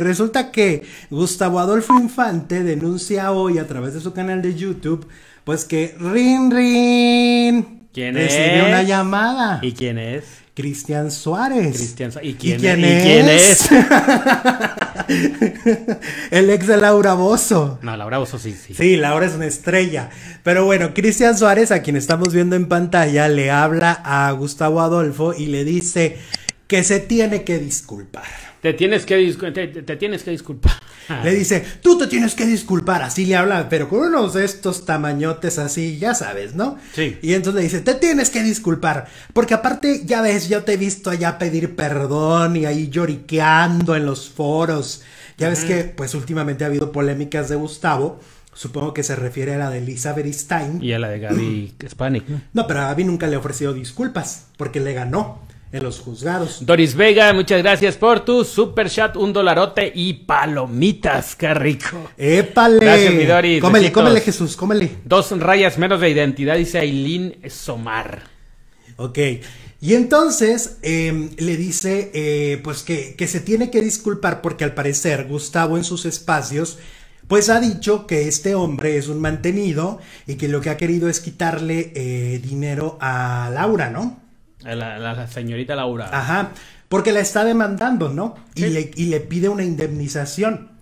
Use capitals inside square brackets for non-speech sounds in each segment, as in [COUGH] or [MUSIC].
resulta que Gustavo Adolfo Infante denuncia hoy a través de su canal de YouTube, pues que Rin Rin ¿Quién recibió una llamada. ¿Y quién es? Cristian Suárez. Cristian ¿Y, quién es? [LAUGHS] el ex de Laura Bozo. No, Laura Bozo sí, sí. Sí, Laura es una estrella. Pero bueno, Cristian Suárez, a quien estamos viendo en pantalla, le habla a Gustavo Adolfo y le dice que se tiene que disculpar. Te tienes que, te, tienes que disculpar. Le dice, tú te tienes que disculpar. Así le habla, pero con unos de estos tamañotes así, ya sabes, ¿no? Sí. Y entonces le dice, te tienes que disculpar. Porque aparte, ya ves, yo te he visto allá pedir perdón y ahí lloriqueando en los foros. Ya ves que, pues últimamente ha habido polémicas de Gustavo. Supongo que se refiere a la de Elizabeth Stein. Y a la de Gaby Spanik. No, pero a Gaby nunca le ofreció disculpas porque le ganó en los juzgados. Doris Vega, muchas gracias por tu super chat, un dolarote y palomitas, qué rico. Épale. Gracias, Doris. Cómele, cómele, Jesús, cómele. Dos rayas menos de identidad, dice Aileen Somar. Ok. Y entonces em, le dice eh, pues que, se tiene que disculpar porque al parecer Gustavo en sus espacios pues ha dicho que este hombre es un mantenido y que lo que ha querido es quitarle eh, dinero a Laura, ¿no? La, señorita Laura. Ajá, porque la está demandando, ¿no? Y, le, pide una indemnización.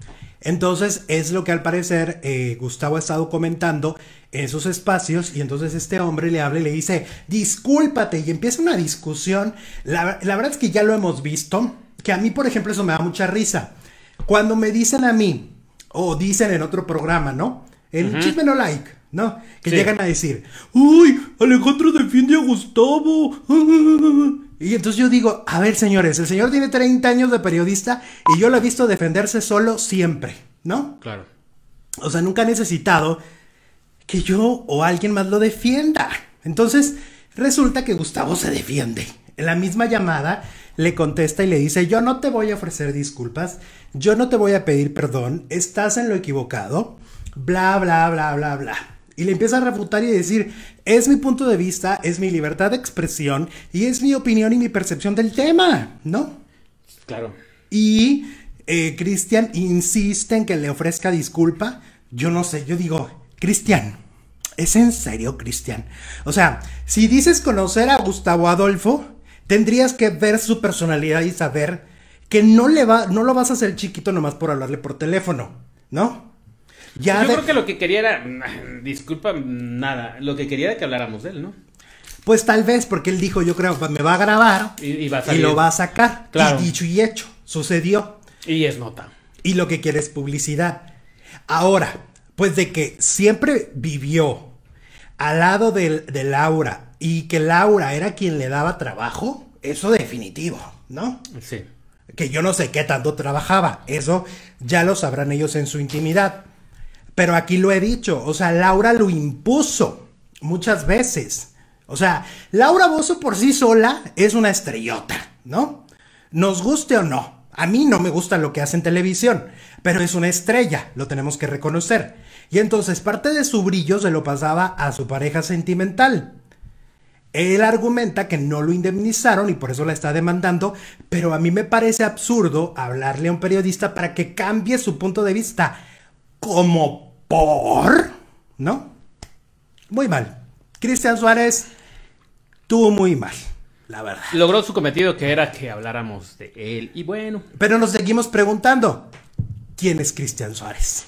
Entonces es lo que al parecer eh, Gustavo ha estado comentando en esos espacios y entonces este hombre le habla y le dice, discúlpate y empieza una discusión. La, la verdad es que ya lo hemos visto, que a mí por ejemplo eso me da mucha risa. Cuando me dicen a mí, o dicen en otro programa, ¿no? El chisme no like, ¿no? Que llegan a decir, ¡Uy! Alejandro defiende a Gustavo. Y entonces yo digo, a ver señores, el señor tiene 30 años de periodista y yo lo he visto defenderse solo siempre, ¿no? Claro. O sea, nunca ha necesitado que yo o alguien más lo defienda. Entonces, resulta que Gustavo se defiende. En la misma llamada le contesta y le dice, yo no te voy a ofrecer disculpas, yo no te voy a pedir perdón, estás en lo equivocado, bla, bla, bla, bla, bla. Y le empieza a refutar y decir, es mi punto de vista, es mi libertad de expresión y es mi opinión y mi percepción del tema, ¿no? Claro. Y eh, Cristian insiste en que le ofrezca disculpa. Yo no sé, yo digo, Cristian, ¿es en serio, Cristian? O sea, si dices conocer a Gustavo Adolfo, tendrías que ver su personalidad y saber que no, le va, no lo vas a hacer chiquito nomás por hablarle por teléfono, ¿no? Yo creo que lo que quería era. Mm, disculpa, nada. Lo que quería era que habláramos de él, ¿no? Pues tal vez, porque él dijo, yo creo, me va a grabar y, lo va a sacar. Y dicho y hecho, sucedió. Y es nota. Y lo que quiere es publicidad. Ahora, pues de que siempre vivió al lado de, de Laura y que Laura era quien le daba trabajo, eso definitivo, ¿no? Sí. Que yo no sé qué tanto trabajaba, eso ya lo sabrán ellos en su intimidad. Pero aquí lo he dicho, o sea, Laura lo impuso muchas veces. O sea, Laura Bozo por sí sola es una estrellota, ¿no? Nos guste o no. A mí no me gusta lo que hace en televisión, pero es una estrella, lo tenemos que reconocer. Y entonces parte de su brillo se lo pasaba a su pareja sentimental. Él argumenta que no lo indemnizaron y por eso la está demandando, pero a mí me parece absurdo hablarle a un periodista para que cambie su punto de vista. ¿Como por? ¿No? Muy mal. Cristian Suárez tuvo muy mal, la verdad. Logró su cometido que era que habláramos de él y bueno. Pero nos seguimos preguntando, ¿quién es Cristian Suárez?